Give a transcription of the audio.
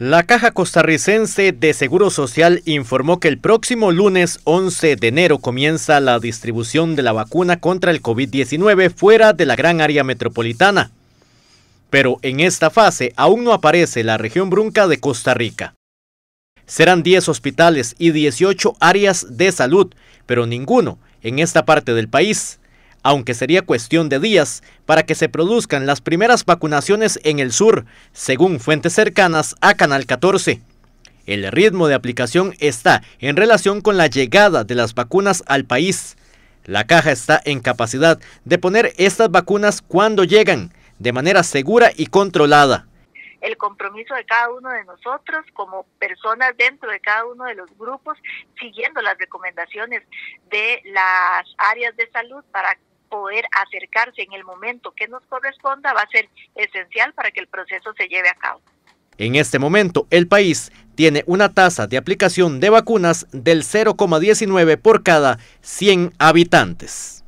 La Caja Costarricense de Seguro Social informó que el próximo lunes 11 de enero comienza la distribución de la vacuna contra el COVID-19 fuera de la gran área metropolitana. Pero en esta fase aún no aparece la región brunca de Costa Rica. Serán 10 hospitales y 18 áreas de salud, pero ninguno en esta parte del país aunque sería cuestión de días para que se produzcan las primeras vacunaciones en el sur, según fuentes cercanas a Canal 14. El ritmo de aplicación está en relación con la llegada de las vacunas al país. La caja está en capacidad de poner estas vacunas cuando llegan, de manera segura y controlada el compromiso de cada uno de nosotros como personas dentro de cada uno de los grupos, siguiendo las recomendaciones de las áreas de salud para poder acercarse en el momento que nos corresponda va a ser esencial para que el proceso se lleve a cabo. En este momento, el país tiene una tasa de aplicación de vacunas del 0,19 por cada 100 habitantes.